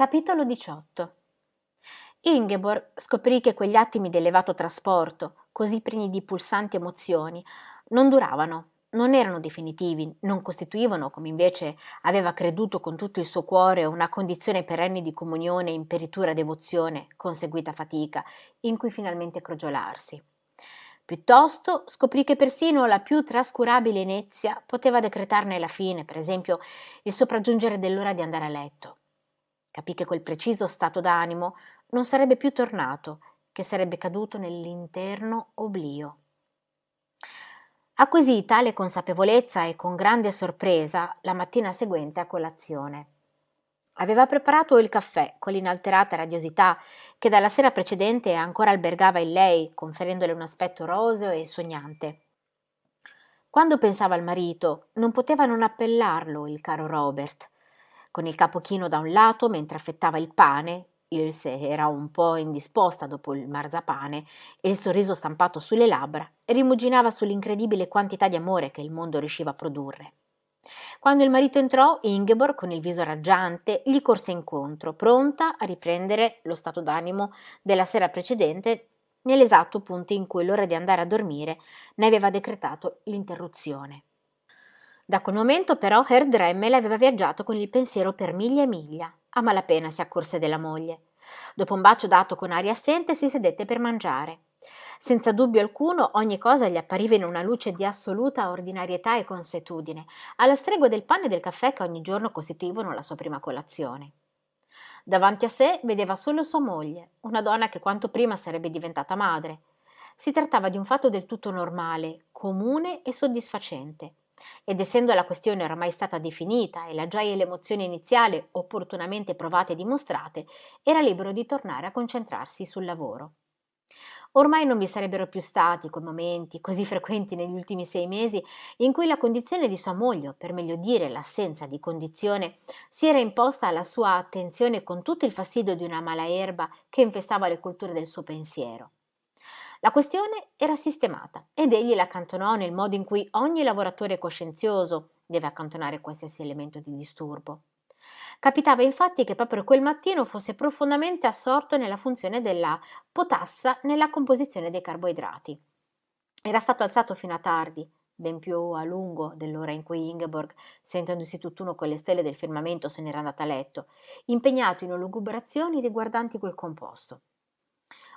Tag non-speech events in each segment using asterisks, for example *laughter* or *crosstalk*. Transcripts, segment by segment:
Capitolo 18 Ingeborg scoprì che quegli attimi di elevato trasporto, così pieni di pulsanti emozioni, non duravano, non erano definitivi, non costituivano, come invece aveva creduto con tutto il suo cuore, una condizione perenne di comunione, imperitura devozione, conseguita fatica, in cui finalmente crogiolarsi. Piuttosto scoprì che persino la più trascurabile inezia poteva decretarne la fine, per esempio il sopraggiungere dell'ora di andare a letto. Capì che quel preciso stato d'animo non sarebbe più tornato, che sarebbe caduto nell'interno oblio. Acquisì tale consapevolezza e con grande sorpresa la mattina seguente a colazione. Aveva preparato il caffè con l'inalterata radiosità che dalla sera precedente ancora albergava in lei, conferendole un aspetto roseo e sognante. Quando pensava al marito, non poteva non appellarlo il caro Robert con il capo chino da un lato mentre affettava il pane, Ilse era un po' indisposta dopo il marzapane e il sorriso stampato sulle labbra rimuginava sull'incredibile quantità di amore che il mondo riusciva a produrre. Quando il marito entrò, Ingeborg, con il viso raggiante, gli corse incontro, pronta a riprendere lo stato d'animo della sera precedente nell'esatto punto in cui l'ora di andare a dormire ne aveva decretato l'interruzione. Da quel momento però Herr Dremmel aveva viaggiato con il pensiero per miglia e miglia. A malapena si accorse della moglie. Dopo un bacio dato con aria assente si sedette per mangiare. Senza dubbio alcuno ogni cosa gli appariva in una luce di assoluta ordinarietà e consuetudine, alla stregua del pane e del caffè che ogni giorno costituivano la sua prima colazione. Davanti a sé vedeva solo sua moglie, una donna che quanto prima sarebbe diventata madre. Si trattava di un fatto del tutto normale, comune e soddisfacente. Ed essendo la questione ormai stata definita e la gioia e l'emozione iniziale opportunamente provate e dimostrate, era libero di tornare a concentrarsi sul lavoro. Ormai non vi sarebbero più stati quei momenti così frequenti negli ultimi sei mesi in cui la condizione di sua moglie, o per meglio dire l'assenza di condizione, si era imposta alla sua attenzione con tutto il fastidio di una mala erba che infestava le colture del suo pensiero. La questione era sistemata ed egli la accantonò nel modo in cui ogni lavoratore coscienzioso deve accantonare qualsiasi elemento di disturbo. Capitava infatti che proprio quel mattino fosse profondamente assorto nella funzione della potassa nella composizione dei carboidrati. Era stato alzato fino a tardi, ben più a lungo dell'ora in cui Ingeborg, sentendosi tutt'uno con le stelle del firmamento, se n'era andata a letto, impegnato in lugubrazioni riguardanti quel composto.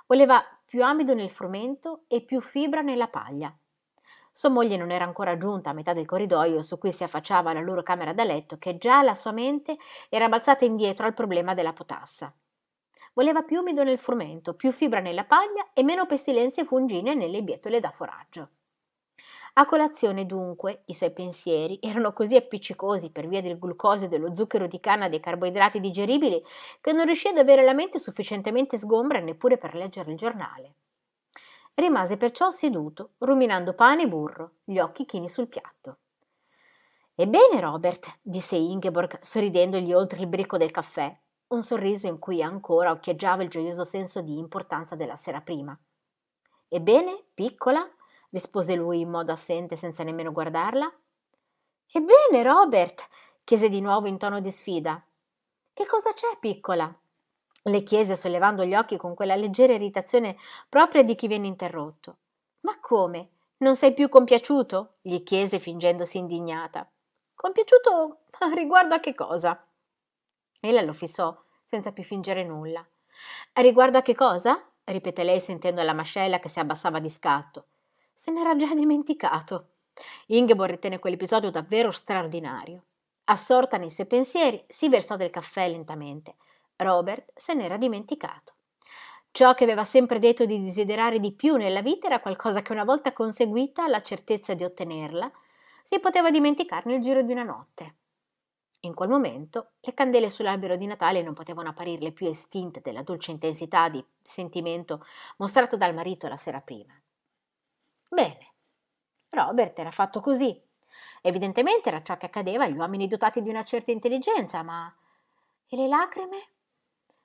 Voleva più amido nel frumento e più fibra nella paglia. Sua moglie non era ancora giunta a metà del corridoio su cui si affacciava la loro camera da letto, che già la sua mente era balzata indietro al problema della potassa. Voleva più umido nel frumento, più fibra nella paglia e meno pestilenze e fungine nelle bietole da foraggio. A colazione, dunque, i suoi pensieri erano così appiccicosi per via del glucosio, dello zucchero di canna, dei carboidrati digeribili, che non riuscì ad avere la mente sufficientemente sgombra neppure per leggere il giornale. Rimase perciò seduto, ruminando pane e burro, gli occhi chini sul piatto. Ebbene, Robert, disse Ingeborg, sorridendogli oltre il bricco del caffè, un sorriso in cui ancora occhieggiava il gioioso senso di importanza della sera prima. Ebbene, piccola, rispose lui in modo assente senza nemmeno guardarla. Ebbene, Robert, chiese di nuovo in tono di sfida. Che cosa c'è, piccola? le chiese sollevando gli occhi con quella leggera irritazione propria di chi viene interrotto. Ma come? Non sei più compiaciuto? gli chiese fingendosi indignata. Compiaciuto *laughs* riguardo a che cosa? Ella lo fissò senza più fingere nulla. Riguardo a che cosa? ripeté lei sentendo la mascella che si abbassava di scatto se n'era già dimenticato. Ingeborg ritenne quell'episodio davvero straordinario. Assorta nei suoi pensieri, si versò del caffè lentamente. Robert se n'era dimenticato. Ciò che aveva sempre detto di desiderare di più nella vita era qualcosa che una volta conseguita la certezza di ottenerla, si poteva dimenticare nel giro di una notte. In quel momento le candele sull'albero di Natale non potevano apparirle più estinte della dolce intensità di sentimento mostrata dal marito la sera prima. Bene, Robert era fatto così. Evidentemente era ciò che accadeva agli uomini dotati di una certa intelligenza, ma... E le lacrime?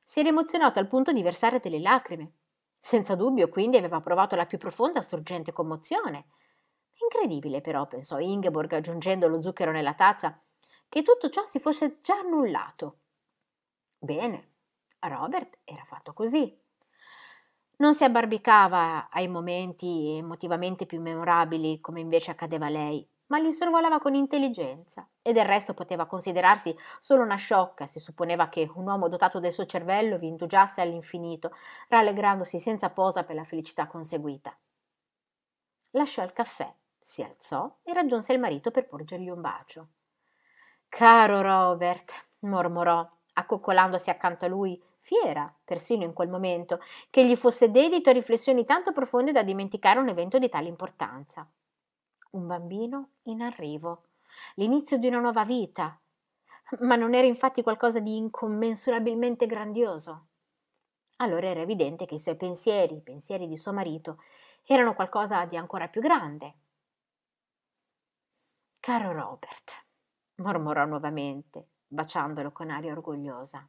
Si era emozionato al punto di versare delle lacrime. Senza dubbio, quindi, aveva provato la più profonda, struggente commozione. Incredibile, però, pensò Ingeborg, aggiungendo lo zucchero nella tazza, che tutto ciò si fosse già annullato. Bene, Robert era fatto così. Non si abbarbicava ai momenti emotivamente più memorabili come invece accadeva a lei, ma li sorvolava con intelligenza e del resto poteva considerarsi solo una sciocca se supponeva che un uomo dotato del suo cervello vi indugiasse all'infinito, rallegrandosi senza posa per la felicità conseguita. Lasciò il caffè, si alzò e raggiunse il marito per porgergli un bacio. Caro Robert, mormorò, accoccolandosi accanto a lui fiera, persino in quel momento, che gli fosse dedito a riflessioni tanto profonde da dimenticare un evento di tale importanza. Un bambino in arrivo, l'inizio di una nuova vita, ma non era infatti qualcosa di incommensurabilmente grandioso. Allora era evidente che i suoi pensieri, i pensieri di suo marito, erano qualcosa di ancora più grande. Caro Robert, mormorò nuovamente, baciandolo con aria orgogliosa.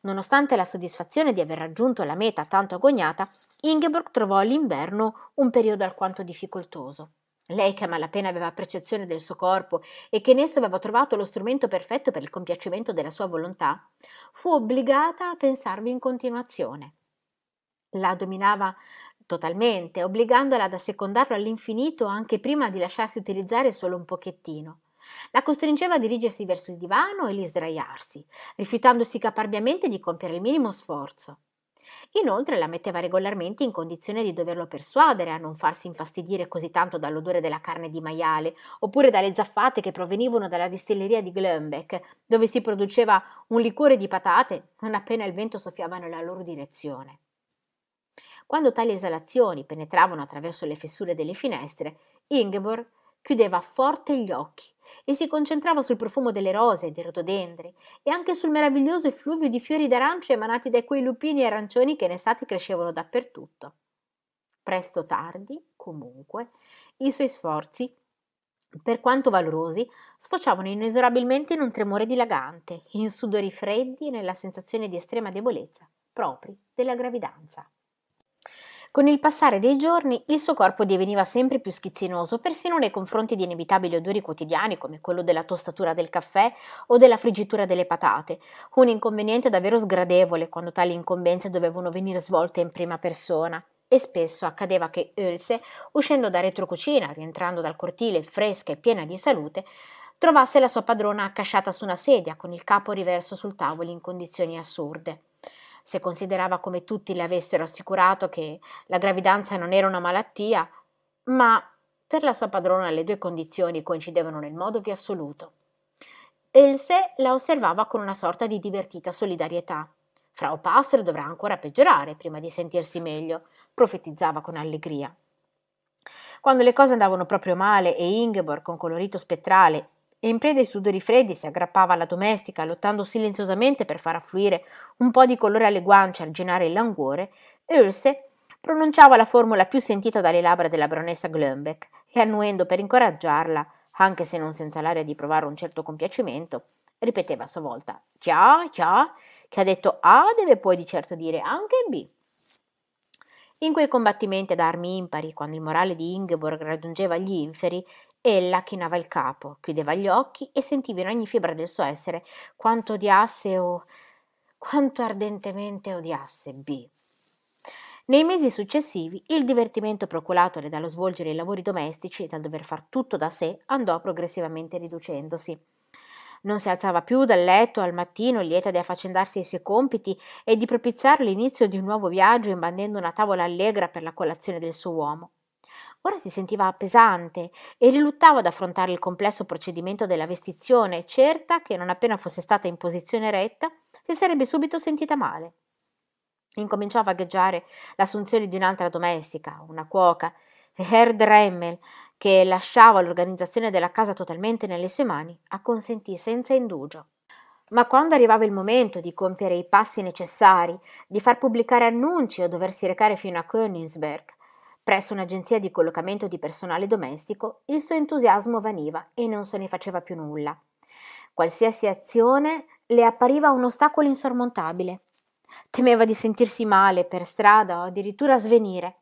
Nonostante la soddisfazione di aver raggiunto la meta tanto agognata, Ingeborg trovò l'inverno un periodo alquanto difficoltoso. Lei che a malapena aveva percezione del suo corpo e che in esso aveva trovato lo strumento perfetto per il compiacimento della sua volontà, fu obbligata a pensarvi in continuazione. La dominava totalmente, obbligandola ad assecondarlo all'infinito anche prima di lasciarsi utilizzare solo un pochettino. La costringeva a dirigersi verso il divano e lì sdraiarsi, rifiutandosi caparbiamente di compiere il minimo sforzo. Inoltre la metteva regolarmente in condizione di doverlo persuadere a non farsi infastidire così tanto dall'odore della carne di maiale, oppure dalle zaffate che provenivano dalla distilleria di Glömbeck, dove si produceva un liquore di patate non appena il vento soffiava nella loro direzione. Quando tali esalazioni penetravano attraverso le fessure delle finestre, Ingeborg chiudeva forte gli occhi e si concentrava sul profumo delle rose e dei rododendri e anche sul meraviglioso effluvio di fiori d'arancio emanati da quei lupini e arancioni che in estate crescevano dappertutto. Presto o tardi, comunque, i suoi sforzi, per quanto valorosi, sfociavano inesorabilmente in un tremore dilagante, in sudori freddi e nella sensazione di estrema debolezza propri della gravidanza. Con il passare dei giorni il suo corpo diveniva sempre più schizzinoso, persino nei confronti di inevitabili odori quotidiani come quello della tostatura del caffè o della friggitura delle patate, un inconveniente davvero sgradevole quando tali incombenze dovevano venire svolte in prima persona e spesso accadeva che Ölse, uscendo da retrocucina, rientrando dal cortile fresca e piena di salute, trovasse la sua padrona accasciata su una sedia con il capo riverso sul tavolo in condizioni assurde se considerava come tutti le avessero assicurato che la gravidanza non era una malattia, ma per la sua padrona le due condizioni coincidevano nel modo più assoluto. Else la osservava con una sorta di divertita solidarietà. Frau Passer dovrà ancora peggiorare prima di sentirsi meglio, profetizzava con allegria. Quando le cose andavano proprio male e Ingeborg, con colorito spettrale, e in preda ai sudori freddi si aggrappava alla domestica, lottando silenziosamente per far affluire un po' di colore alle guance, e arginare il languore, Ulse pronunciava la formula più sentita dalle labbra della baronessa Glömbeck e annuendo per incoraggiarla, anche se non senza l'aria di provare un certo compiacimento, ripeteva a sua volta «Chia, chia», chi ha detto A deve poi di certo dire anche B. In quei combattimenti ad armi impari, quando il morale di Ingeborg raggiungeva gli inferi, ella chinava il capo chiudeva gli occhi e sentiva in ogni fibra del suo essere quanto odiasse o quanto ardentemente odiasse B. Nei mesi successivi il divertimento procuratole dallo svolgere i lavori domestici e dal dover far tutto da sé andò progressivamente riducendosi. Non si alzava più dal letto al mattino lieta di affaccendarsi ai suoi compiti e di propiziare l'inizio di un nuovo viaggio imbandendo una tavola allegra per la colazione del suo uomo. Ora si sentiva pesante e riluttava ad affrontare il complesso procedimento della vestizione, certa che non appena fosse stata in posizione retta si sarebbe subito sentita male. Incominciò a vagheggiare l'assunzione di un'altra domestica, una cuoca, Herd Dremmel, che lasciava l'organizzazione della casa totalmente nelle sue mani, acconsentì senza indugio. Ma quando arrivava il momento di compiere i passi necessari, di far pubblicare annunci o doversi recare fino a Königsberg, Presso un'agenzia di collocamento di personale domestico il suo entusiasmo vaniva e non se ne faceva più nulla. Qualsiasi azione le appariva un ostacolo insormontabile. Temeva di sentirsi male per strada o addirittura svenire.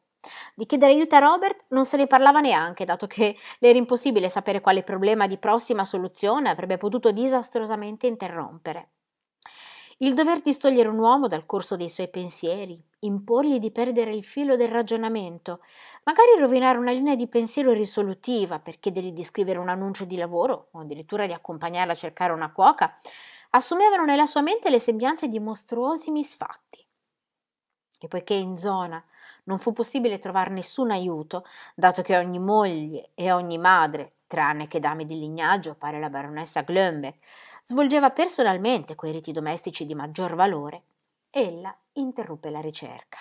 Di chiedere aiuto a Robert non se ne parlava neanche, dato che le era impossibile sapere quale problema di prossima soluzione avrebbe potuto disastrosamente interrompere. Il dover distogliere un uomo dal corso dei suoi pensieri, imporgli di perdere il filo del ragionamento, magari rovinare una linea di pensiero risolutiva per chiedergli di scrivere un annuncio di lavoro o addirittura di accompagnarla a cercare una cuoca, assumevano nella sua mente le sembianze di mostruosi misfatti. E poiché in zona non fu possibile trovare nessun aiuto, dato che ogni moglie e ogni madre, tranne che dame di lignaggio, pare la baronessa Glömbeck, svolgeva personalmente quei riti domestici di maggior valore, ella interruppe la ricerca.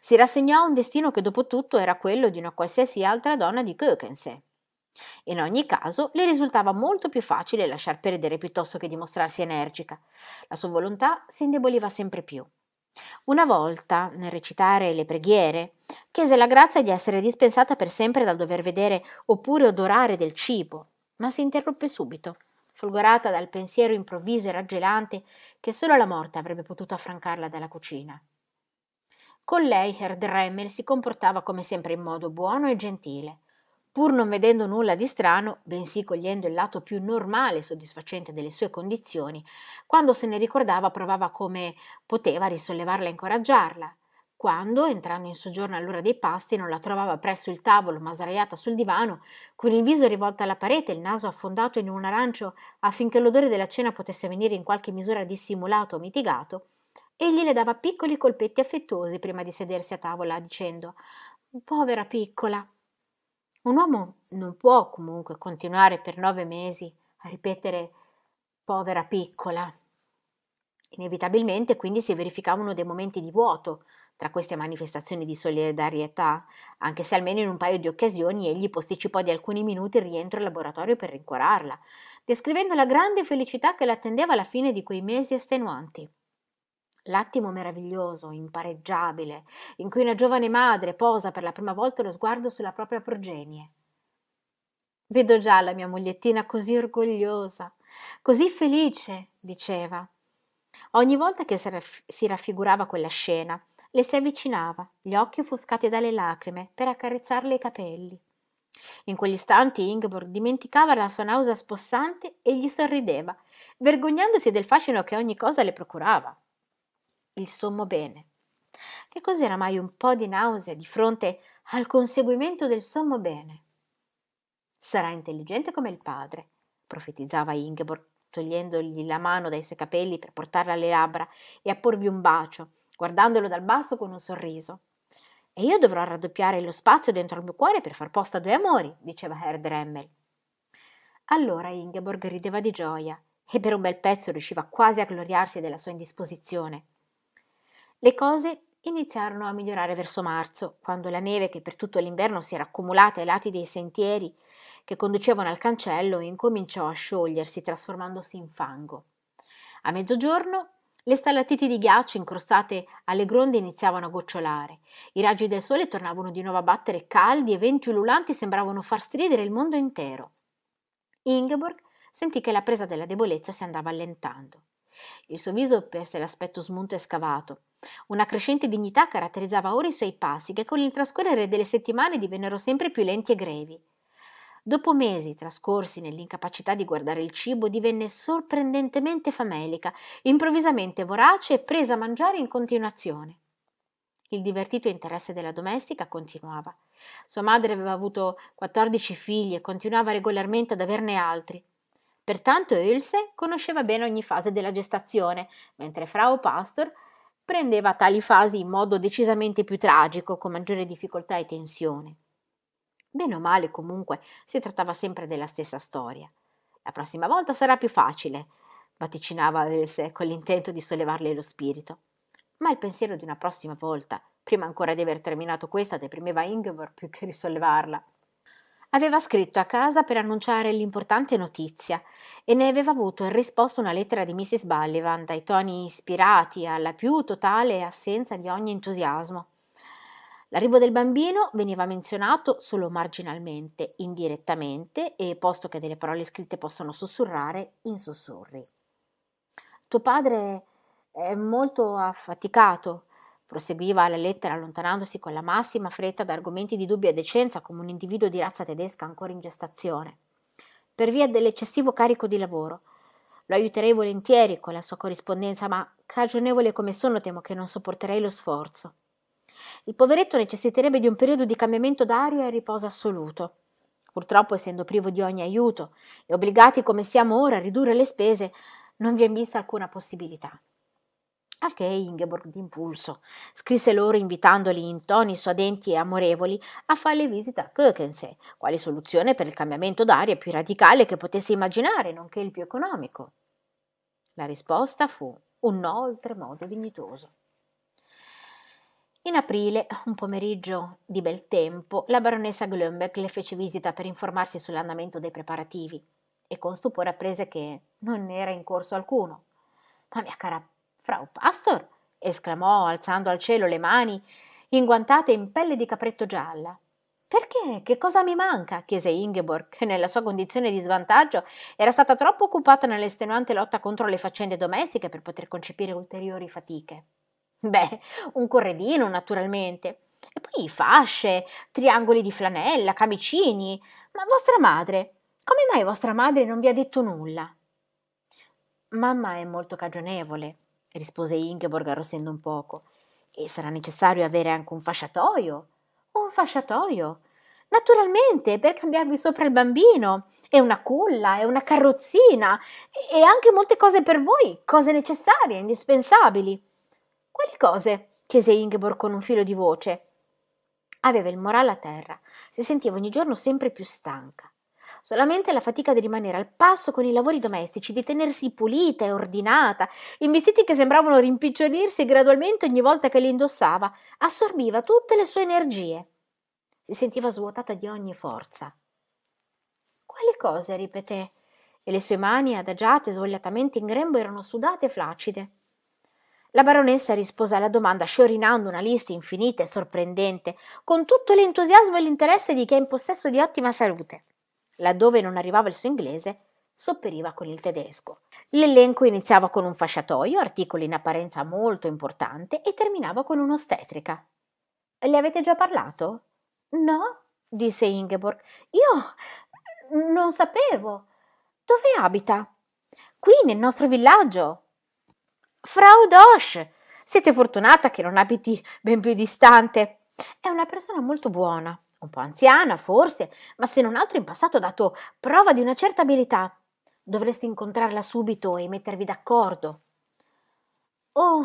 Si rassegnò a un destino che dopo tutto era quello di una qualsiasi altra donna di Kökense. In ogni caso le risultava molto più facile lasciar perdere piuttosto che dimostrarsi energica. La sua volontà si indeboliva sempre più. Una volta, nel recitare le preghiere, chiese la grazia di essere dispensata per sempre dal dover vedere oppure odorare del cibo, ma si interruppe subito folgorata dal pensiero improvviso e raggelante che solo la morte avrebbe potuto affrancarla dalla cucina. Con lei Herr Dremmel si comportava come sempre in modo buono e gentile, pur non vedendo nulla di strano, bensì cogliendo il lato più normale e soddisfacente delle sue condizioni, quando se ne ricordava provava come poteva risollevarla e incoraggiarla, quando, entrando in soggiorno all'ora dei pasti, non la trovava presso il tavolo, ma sdraiata sul divano, con il viso rivolto alla parete e il naso affondato in un arancio affinché l'odore della cena potesse venire in qualche misura dissimulato o mitigato, egli le dava piccoli colpetti affettuosi prima di sedersi a tavola, dicendo Povera piccola. Un uomo non può comunque continuare per nove mesi a ripetere povera piccola. Inevitabilmente quindi si verificavano dei momenti di vuoto, tra queste manifestazioni di solidarietà, anche se almeno in un paio di occasioni egli posticipò di alcuni minuti il rientro al laboratorio per rincuorarla, descrivendo la grande felicità che l'attendeva alla fine di quei mesi estenuanti. L'attimo meraviglioso, impareggiabile, in cui una giovane madre posa per la prima volta lo sguardo sulla propria progenie. Vedo già la mia mogliettina così orgogliosa, così felice, diceva. Ogni volta che si raffigurava quella scena, le si avvicinava, gli occhi offuscati dalle lacrime, per accarezzarle i capelli. In quegli istanti Ingeborg dimenticava la sua nausea spossante e gli sorrideva, vergognandosi del fascino che ogni cosa le procurava. Il sommo bene. Che cos'era mai un po' di nausea di fronte al conseguimento del sommo bene? Sarà intelligente come il padre, profetizzava Ingeborg, togliendogli la mano dai suoi capelli per portarla alle labbra e apporvi un bacio guardandolo dal basso con un sorriso. E io dovrò raddoppiare lo spazio dentro al mio cuore per far posto a due amori, diceva Herr Dremmel. Allora Ingeborg rideva di gioia e per un bel pezzo riusciva quasi a gloriarsi della sua indisposizione. Le cose iniziarono a migliorare verso marzo, quando la neve che per tutto l'inverno si era accumulata ai lati dei sentieri che conducevano al cancello incominciò a sciogliersi trasformandosi in fango. A mezzogiorno le stalattiti di ghiaccio incrostate alle gronde iniziavano a gocciolare. I raggi del sole tornavano di nuovo a battere caldi e venti ululanti sembravano far stridere il mondo intero. Ingeborg sentì che la presa della debolezza si andava allentando. Il suo viso perse l'aspetto smunto e scavato. Una crescente dignità caratterizzava ora i suoi passi, che con il trascorrere delle settimane divennero sempre più lenti e grevi. Dopo mesi trascorsi nell'incapacità di guardare il cibo, divenne sorprendentemente famelica, improvvisamente vorace e presa a mangiare in continuazione. Il divertito interesse della domestica continuava. Sua madre aveva avuto 14 figli e continuava regolarmente ad averne altri. Pertanto Ilse conosceva bene ogni fase della gestazione, mentre Frau Pastor prendeva tali fasi in modo decisamente più tragico, con maggiore difficoltà e tensione. Bene o male, comunque, si trattava sempre della stessa storia. La prossima volta sarà più facile, vaticinava Else con l'intento di sollevarle lo spirito. Ma il pensiero di una prossima volta, prima ancora di aver terminato questa, deprimeva Ingeborg più che risollevarla. Aveva scritto a casa per annunciare l'importante notizia e ne aveva avuto in risposta una lettera di Mrs. Bullivan dai toni ispirati alla più totale assenza di ogni entusiasmo. L'arrivo del bambino veniva menzionato solo marginalmente, indirettamente e, posto che delle parole scritte possono sussurrare, in sussurri. Tuo padre è molto affaticato, proseguiva la lettera allontanandosi con la massima fretta da argomenti di dubbia decenza come un individuo di razza tedesca ancora in gestazione. Per via dell'eccessivo carico di lavoro. Lo aiuterei volentieri con la sua corrispondenza, ma cagionevole come sono temo che non sopporterei lo sforzo. Il poveretto necessiterebbe di un periodo di cambiamento d'aria e riposo assoluto. Purtroppo, essendo privo di ogni aiuto e obbligati come siamo ora a ridurre le spese, non vi è vista alcuna possibilità. Al che Ingeborg d'impulso scrisse loro invitandoli in toni suadenti e amorevoli a farle visita a Kökensee, quale soluzione per il cambiamento d'aria più radicale che potesse immaginare, nonché il più economico. La risposta fu un no oltremodo dignitoso. In aprile, un pomeriggio di bel tempo, la baronessa Glömbeck le fece visita per informarsi sull'andamento dei preparativi e con stupore apprese che non ne era in corso alcuno. Ma mia cara Frau Pastor, esclamò alzando al cielo le mani, inguantate in pelle di capretto gialla. Perché? Che cosa mi manca? chiese Ingeborg, che nella sua condizione di svantaggio era stata troppo occupata nell'estenuante lotta contro le faccende domestiche per poter concepire ulteriori fatiche. Beh, un corredino naturalmente. E poi fasce, triangoli di flanella, camicini. Ma vostra madre? Come mai vostra madre non vi ha detto nulla? Mamma è molto cagionevole, rispose Ingeborg arrossendo un poco. E sarà necessario avere anche un fasciatoio. Un fasciatoio? Naturalmente, per cambiarvi sopra il bambino. E una culla, e una carrozzina, e anche molte cose per voi, cose necessarie, indispensabili. Quali cose? chiese Ingeborg con un filo di voce. Aveva il morale a terra, si sentiva ogni giorno sempre più stanca. Solamente la fatica di rimanere al passo con i lavori domestici, di tenersi pulita e ordinata, in vestiti che sembravano rimpicciolirsi gradualmente ogni volta che li indossava, assorbiva tutte le sue energie. Si sentiva svuotata di ogni forza. Quali cose? ripeté, e le sue mani, adagiate svogliatamente in grembo, erano sudate e flaccide. La baronessa rispose alla domanda sciorinando una lista infinita e sorprendente, con tutto l'entusiasmo e l'interesse di chi è in possesso di ottima salute. Laddove non arrivava il suo inglese, sopperiva con il tedesco. L'elenco iniziava con un fasciatoio, articolo in apparenza molto importante, e terminava con un'ostetrica. Le avete già parlato? No, disse Ingeborg. Io non sapevo. Dove abita? Qui nel nostro villaggio. Frau Dosch, siete fortunata che non abiti ben più distante. È una persona molto buona, un po' anziana forse, ma se non altro in passato ha dato prova di una certa abilità. Dovreste incontrarla subito e mettervi d'accordo. Oh,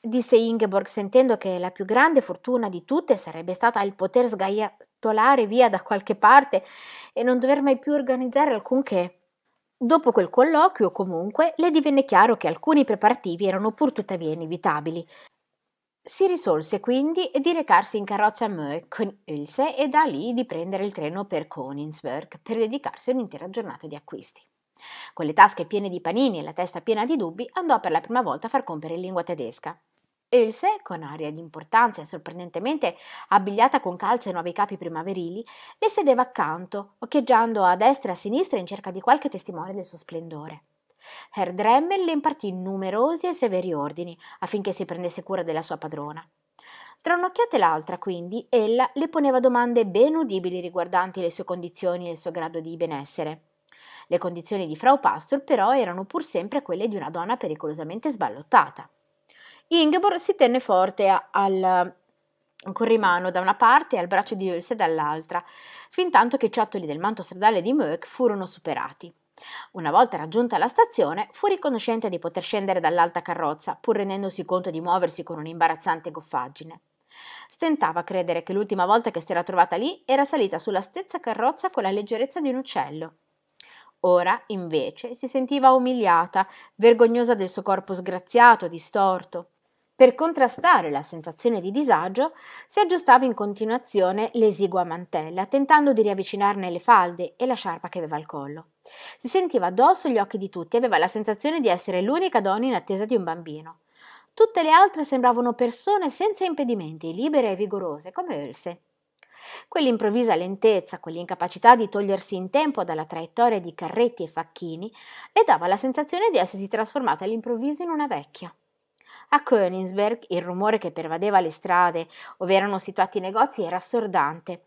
disse Ingeborg sentendo che la più grande fortuna di tutte sarebbe stata il poter sgaiatolare via da qualche parte e non dover mai più organizzare alcunché. Dopo quel colloquio, comunque, le divenne chiaro che alcuni preparativi erano pur tuttavia inevitabili. Si risolse quindi di recarsi in carrozza a Mö con Ulse e da lì di prendere il treno per Konigsberg per dedicarsi un'intera giornata di acquisti. Con le tasche piene di panini e la testa piena di dubbi, andò per la prima volta a far compere in lingua tedesca. Else, con aria di importanza e sorprendentemente abbigliata con calze e nuovi capi primaverili, le sedeva accanto, occhieggiando a destra e a sinistra in cerca di qualche testimone del suo splendore. Herr Dremmel le impartì numerosi e severi ordini affinché si prendesse cura della sua padrona. Tra un'occhiata e l'altra, quindi, ella le poneva domande ben udibili riguardanti le sue condizioni e il suo grado di benessere. Le condizioni di Frau Pastor, però, erano pur sempre quelle di una donna pericolosamente sballottata. Ingeborg si tenne forte al corrimano da una parte e al braccio di Ulse dall'altra, fin tanto che i ciottoli del manto stradale di Moek furono superati. Una volta raggiunta la stazione, fu riconoscente di poter scendere dall'alta carrozza, pur rendendosi conto di muoversi con un'imbarazzante goffaggine. Stentava a credere che l'ultima volta che si era trovata lì era salita sulla stessa carrozza con la leggerezza di un uccello. Ora, invece, si sentiva umiliata, vergognosa del suo corpo sgraziato, distorto. Per contrastare la sensazione di disagio, si aggiustava in continuazione l'esigua mantella, tentando di riavvicinarne le falde e la sciarpa che aveva al collo. Si sentiva addosso gli occhi di tutti e aveva la sensazione di essere l'unica donna in attesa di un bambino. Tutte le altre sembravano persone senza impedimenti, libere e vigorose, come Else. Quell'improvvisa lentezza, quell'incapacità di togliersi in tempo dalla traiettoria di carretti e facchini, le dava la sensazione di essersi trasformata all'improvviso in una vecchia. A Königsberg il rumore che pervadeva le strade, dove erano situati i negozi, era assordante.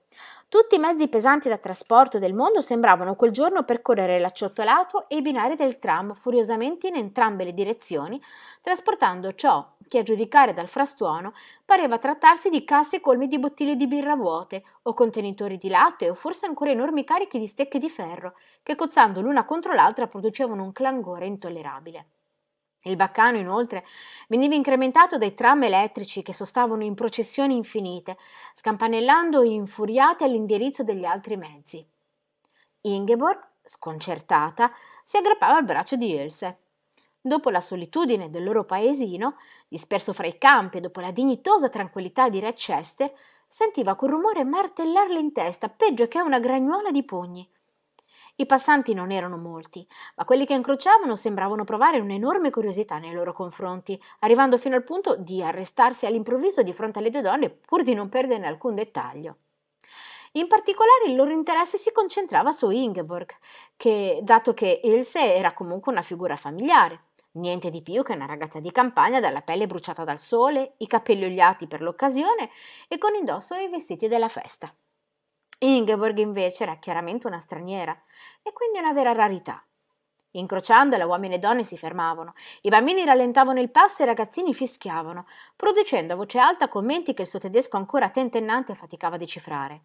Tutti i mezzi pesanti da trasporto del mondo sembravano quel giorno percorrere l'acciottolato e i binari del tram furiosamente in entrambe le direzioni, trasportando ciò che a giudicare dal frastuono pareva trattarsi di casse colmi di bottiglie di birra vuote o contenitori di latte o forse ancora enormi carichi di stecche di ferro che cozzando l'una contro l'altra producevano un clangore intollerabile. Il baccano, inoltre, veniva incrementato dai tram elettrici che sostavano in processioni infinite, scampanellando infuriate all'indirizzo degli altri mezzi. Ingeborg, sconcertata, si aggrappava al braccio di Ilse. Dopo la solitudine del loro paesino, disperso fra i campi e dopo la dignitosa tranquillità di Rochester, sentiva quel rumore martellarle in testa, peggio che una gragnuola di pugni. I passanti non erano molti, ma quelli che incrociavano sembravano provare un'enorme curiosità nei loro confronti, arrivando fino al punto di arrestarsi all'improvviso di fronte alle due donne pur di non perderne alcun dettaglio. In particolare il loro interesse si concentrava su Ingeborg, che, dato che Ilse era comunque una figura familiare. Niente di più che una ragazza di campagna dalla pelle bruciata dal sole, i capelli oliati per l'occasione e con indosso i vestiti della festa. Ingeborg invece era chiaramente una straniera e quindi una vera rarità. Incrociandola uomini e donne si fermavano, i bambini rallentavano il passo e i ragazzini fischiavano, producendo a voce alta commenti che il suo tedesco ancora tentennante faticava a decifrare.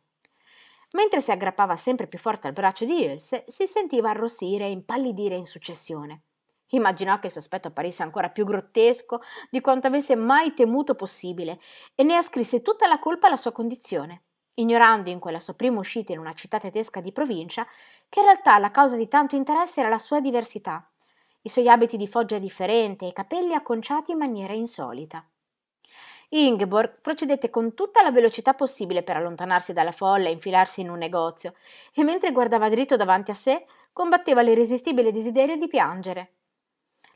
Mentre si aggrappava sempre più forte al braccio di Ilse, si sentiva arrossire e impallidire in successione. Immaginò che il sospetto apparisse ancora più grottesco di quanto avesse mai temuto possibile e ne ascrisse tutta la colpa alla sua condizione ignorando in quella sua prima uscita in una città tedesca di provincia che in realtà la causa di tanto interesse era la sua diversità, i suoi abiti di foggia differente e i capelli acconciati in maniera insolita. Ingeborg procedette con tutta la velocità possibile per allontanarsi dalla folla e infilarsi in un negozio, e mentre guardava dritto davanti a sé, combatteva l'irresistibile desiderio di piangere.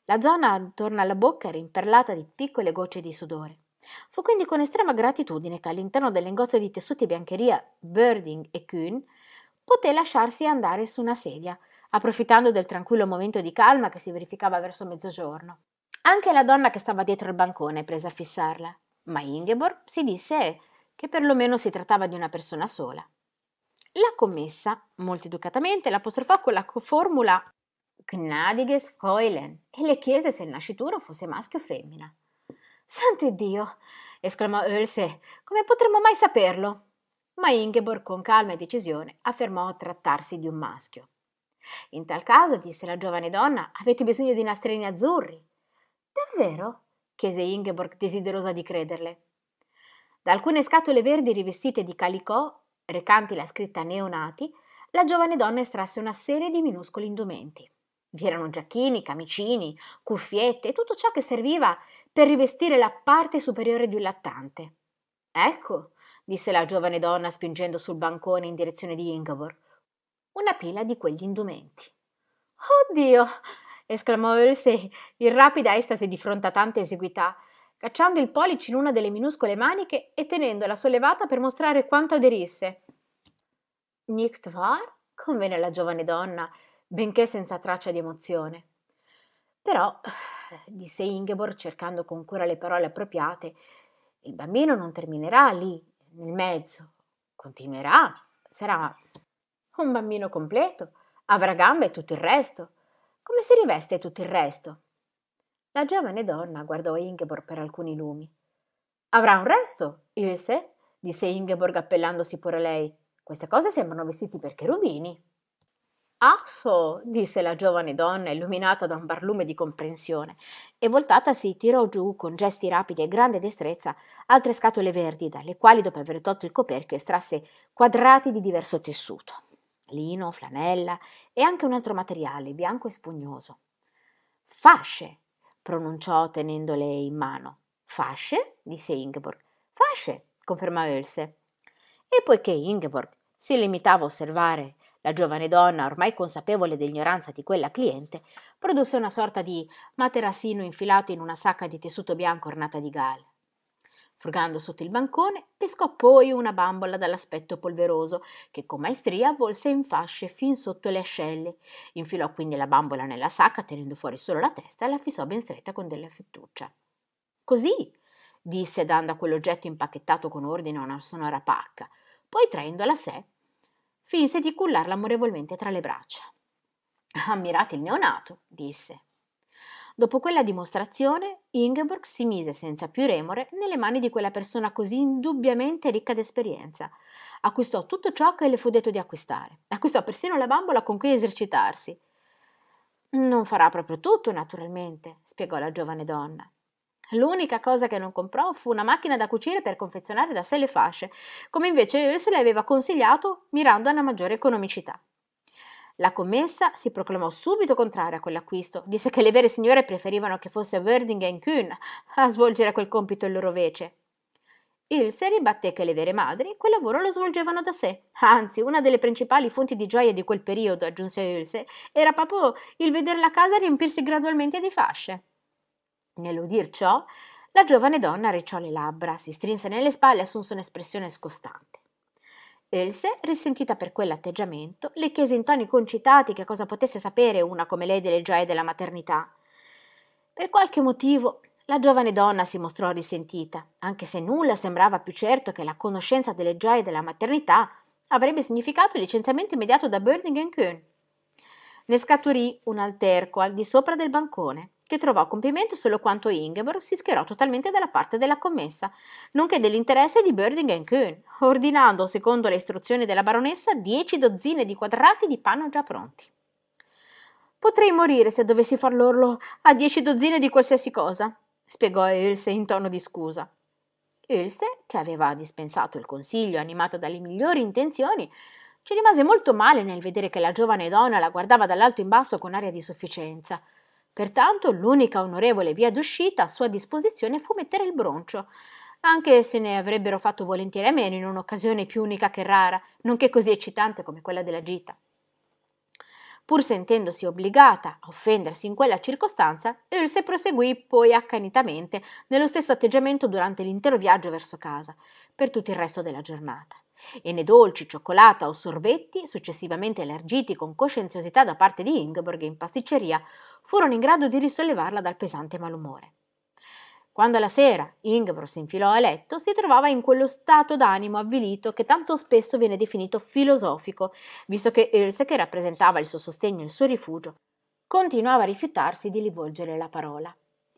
La zona attorno alla bocca era imperlata di piccole gocce di sudore. Fu quindi con estrema gratitudine che all'interno del negozio di tessuti e biancheria Birding e Kuhn poté lasciarsi andare su una sedia, approfittando del tranquillo momento di calma che si verificava verso mezzogiorno. Anche la donna che stava dietro il bancone prese a fissarla, ma Ingeborg si disse che perlomeno si trattava di una persona sola. La commessa, molto educatamente, l'apostrofò con la formula Gnadiges Heulen e le chiese se il nascituro fosse maschio o femmina. Santo Dio! esclamò Ulse. Come potremmo mai saperlo? Ma Ingeborg, con calma e decisione, affermò trattarsi di un maschio. In tal caso, disse la giovane donna, avete bisogno di nastrini azzurri. Davvero? chiese Ingeborg, desiderosa di crederle. Da alcune scatole verdi rivestite di calicò, recanti la scritta neonati, la giovane donna estrasse una serie di minuscoli indumenti. Vi erano giacchini, camicini, cuffiette e tutto ciò che serviva per rivestire la parte superiore di un lattante. Ecco, disse la giovane donna spingendo sul bancone in direzione di Ingeborg, una pila di quegli indumenti. Oddio! esclamò Ulsey in rapida estasi di fronte a tanta eseguità, cacciando il pollice in una delle minuscole maniche e tenendola sollevata per mostrare quanto aderisse. Nicht wahr? convenne la giovane donna, benché senza traccia di emozione. Però, disse Ingeborg cercando con cura le parole appropriate, il bambino non terminerà lì, nel mezzo, continuerà, sarà un bambino completo, avrà gambe e tutto il resto. Come si riveste tutto il resto? La giovane donna guardò Ingeborg per alcuni lumi. Avrà un resto, Ilse? disse Ingeborg appellandosi pure a lei. Queste cose sembrano vestiti per cherubini. Ah, so, disse la giovane donna, illuminata da un barlume di comprensione, e voltatasi tirò giù con gesti rapidi e grande destrezza altre scatole verdi, dalle quali, dopo aver tolto il coperchio, estrasse quadrati di diverso tessuto, lino, flanella e anche un altro materiale, bianco e spugnoso. Fasce, pronunciò tenendole in mano. Fasce? disse Ingeborg. Fasce, confermò Else. E poiché Ingeborg si limitava a osservare la giovane donna, ormai consapevole dell'ignoranza di quella cliente, produsse una sorta di materassino infilato in una sacca di tessuto bianco ornata di gale. Frugando sotto il bancone, pescò poi una bambola dall'aspetto polveroso, che con maestria volse in fasce fin sotto le ascelle. Infilò quindi la bambola nella sacca, tenendo fuori solo la testa, e la fissò ben stretta con della fettuccia. Così, disse, dando a quell'oggetto impacchettato con ordine a una sonora pacca. Poi traendola a sé, finse di cullarla amorevolmente tra le braccia. Ammirate il neonato, disse. Dopo quella dimostrazione, Ingeborg si mise senza più remore nelle mani di quella persona così indubbiamente ricca d'esperienza. Acquistò tutto ciò che le fu detto di acquistare. Acquistò persino la bambola con cui esercitarsi. Non farà proprio tutto, naturalmente, spiegò la giovane donna. L'unica cosa che non comprò fu una macchina da cucire per confezionare da sé le fasce, come invece Ilse le aveva consigliato mirando a una maggiore economicità. La commessa si proclamò subito contraria a quell'acquisto, disse che le vere signore preferivano che fosse Werding Werdingen Kuhn a svolgere quel compito in loro vece. Ilse ribatté che le vere madri quel lavoro lo svolgevano da sé. Anzi, una delle principali fonti di gioia di quel periodo, aggiunse Ilse, era proprio il vedere la casa riempirsi gradualmente di fasce. Nell'udir ciò, la giovane donna arricciò le labbra, si strinse nelle spalle e assunse un'espressione scostante. Else, risentita per quell'atteggiamento, le chiese in toni concitati che cosa potesse sapere una come lei delle gioie della maternità. Per qualche motivo la giovane donna si mostrò risentita, anche se nulla sembrava più certo che la conoscenza delle gioie della maternità avrebbe significato il licenziamento immediato da Burning Kuhn. Ne scaturì un alterco al di sopra del bancone che trovò a compimento solo quanto Ingeborg si schierò totalmente dalla parte della commessa, nonché dell'interesse di Birding Kuhn, ordinando, secondo le istruzioni della baronessa, dieci dozzine di quadrati di panno già pronti. Potrei morire se dovessi far l'orlo a dieci dozzine di qualsiasi cosa, spiegò Ilse in tono di scusa. Ilse, che aveva dispensato il consiglio animata dalle migliori intenzioni, ci rimase molto male nel vedere che la giovane donna la guardava dall'alto in basso con aria di sufficienza – Pertanto l'unica onorevole via d'uscita a sua disposizione fu mettere il broncio, anche se ne avrebbero fatto volentieri a meno in un'occasione più unica che rara, nonché così eccitante come quella della gita. Pur sentendosi obbligata a offendersi in quella circostanza, Ilse proseguì poi accanitamente nello stesso atteggiamento durante l'intero viaggio verso casa, per tutto il resto della giornata e né dolci, cioccolata o sorbetti, successivamente elargiti con coscienziosità da parte di Ingeborg in pasticceria, furono in grado di risollevarla dal pesante malumore. Quando alla sera Ingeborg si infilò a letto, si trovava in quello stato d'animo avvilito che tanto spesso viene definito filosofico, visto che Else, che rappresentava il suo sostegno e il suo rifugio, continuava a rifiutarsi di rivolgere la parola.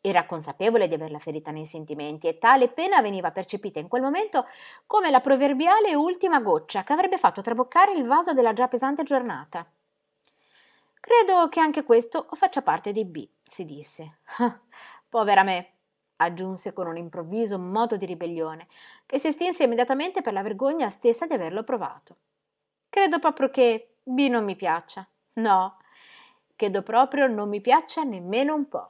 Era consapevole di averla ferita nei sentimenti e tale pena veniva percepita in quel momento come la proverbiale ultima goccia che avrebbe fatto traboccare il vaso della già pesante giornata. Credo che anche questo faccia parte di B, si disse. Ah, povera me, aggiunse con un improvviso moto di ribellione, che si estinse immediatamente per la vergogna stessa di averlo provato. Credo proprio che B non mi piaccia. No, credo proprio non mi piaccia nemmeno un po'.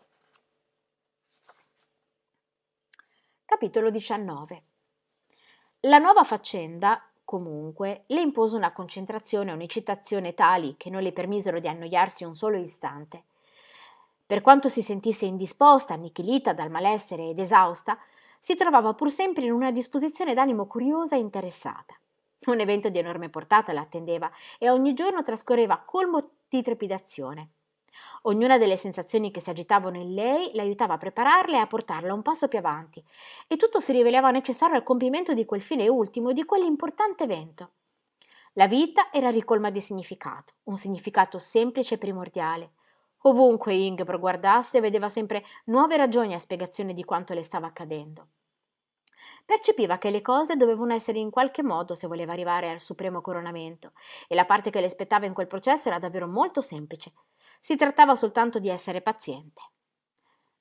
Capitolo 19 La nuova faccenda, comunque, le impose una concentrazione e un'eccitazione tali che non le permisero di annoiarsi un solo istante. Per quanto si sentisse indisposta, annichilita dal malessere ed esausta, si trovava pur sempre in una disposizione d'animo curiosa e interessata. Un evento di enorme portata l'attendeva e ogni giorno trascorreva colmo di trepidazione. Ognuna delle sensazioni che si agitavano in lei l'aiutava a prepararla e a portarla un passo più avanti, e tutto si rivelava necessario al compimento di quel fine ultimo di quell'importante evento. La vita era ricolma di significato, un significato semplice e primordiale. Ovunque Ingeborg guardasse vedeva sempre nuove ragioni a spiegazione di quanto le stava accadendo. Percepiva che le cose dovevano essere in qualche modo se voleva arrivare al supremo coronamento, e la parte che le spettava in quel processo era davvero molto semplice. Si trattava soltanto di essere paziente.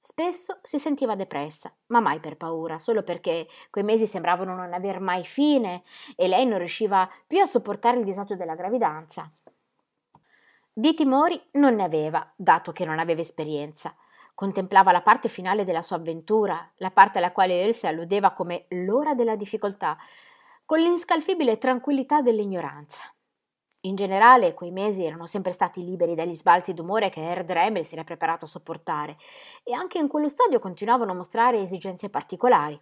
Spesso si sentiva depressa, ma mai per paura, solo perché quei mesi sembravano non aver mai fine e lei non riusciva più a sopportare il disagio della gravidanza. Di timori non ne aveva, dato che non aveva esperienza. Contemplava la parte finale della sua avventura, la parte alla quale Else alludeva come l'ora della difficoltà, con l'inscalfibile tranquillità dell'ignoranza. In generale, quei mesi erano sempre stati liberi dagli sbalzi d'umore che Herr Dremel si era preparato a sopportare, e anche in quello stadio continuavano a mostrare esigenze particolari.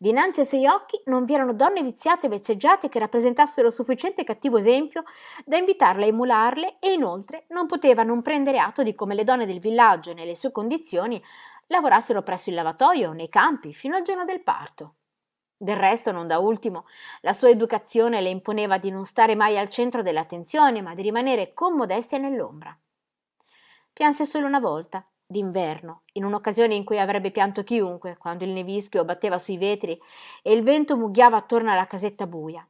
Dinanzi ai suoi occhi non vi erano donne viziate e vezzeggiate che rappresentassero sufficiente cattivo esempio da invitarla a emularle e inoltre non poteva non prendere atto di come le donne del villaggio, nelle sue condizioni, lavorassero presso il lavatoio, nei campi, fino al giorno del parto. Del resto, non da ultimo, la sua educazione le imponeva di non stare mai al centro dell'attenzione, ma di rimanere con modestia nell'ombra. Pianse solo una volta, d'inverno, in un'occasione in cui avrebbe pianto chiunque, quando il nevischio batteva sui vetri e il vento mugghiava attorno alla casetta buia.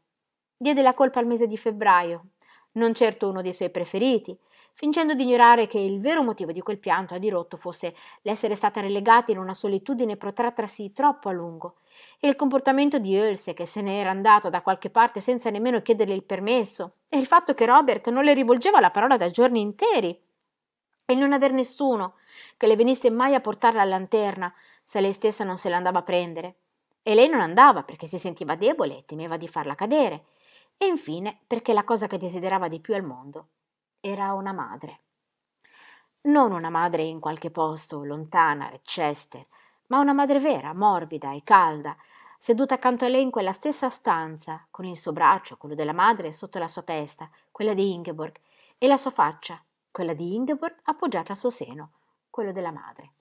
Diede la colpa al mese di febbraio, non certo uno dei suoi preferiti, fingendo di ignorare che il vero motivo di quel pianto a dirotto fosse l'essere stata relegata in una solitudine protrattasi troppo a lungo e il comportamento di Ulse, che se n'era andato da qualche parte senza nemmeno chiederle il permesso e il fatto che Robert non le rivolgeva la parola da giorni interi e non aver nessuno che le venisse mai a portare la lanterna se lei stessa non se l'andava a prendere. E lei non andava perché si sentiva debole e temeva di farla cadere. E infine perché la cosa che desiderava di più al mondo era una madre. Non una madre in qualche posto, lontana, Chester, ma una madre vera, morbida e calda, seduta accanto a lei in quella stessa stanza, con il suo braccio, quello della madre, sotto la sua testa, quella di Ingeborg, e la sua faccia, quella di Ingeborg, appoggiata al suo seno, quello della madre.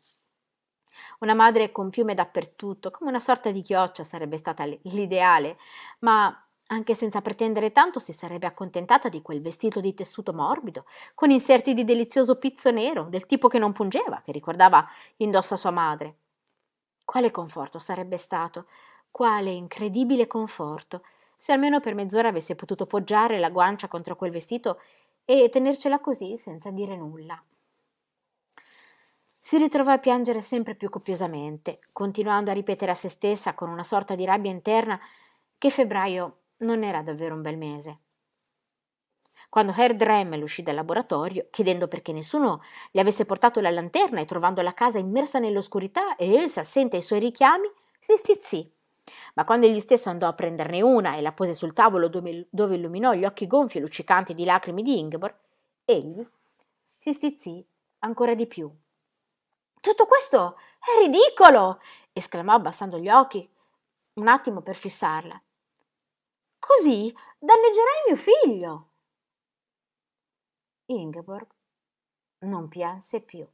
Una madre con piume dappertutto, come una sorta di chioccia sarebbe stata l'ideale, ma anche senza pretendere tanto si sarebbe accontentata di quel vestito di tessuto morbido, con inserti di delizioso pizzo nero, del tipo che non pungeva, che ricordava indossa sua madre. Quale conforto sarebbe stato? Quale incredibile conforto se almeno per mezz'ora avesse potuto poggiare la guancia contro quel vestito e tenercela così senza dire nulla. Si ritrovò a piangere sempre più copiosamente, continuando a ripetere a se stessa con una sorta di rabbia interna che febbraio non era davvero un bel mese. Quando Herr Dremmel uscì dal laboratorio, chiedendo perché nessuno gli avesse portato la lanterna e trovando la casa immersa nell'oscurità e Elsa assente ai suoi richiami, si stizzì. Ma quando egli stesso andò a prenderne una e la pose sul tavolo dove illuminò gli occhi gonfi e luccicanti di lacrime di Ingeborg, egli si stizzì ancora di più. Tutto questo è ridicolo! esclamò abbassando gli occhi un attimo per fissarla. Così danneggerai mio figlio. Ingeborg non pianse più.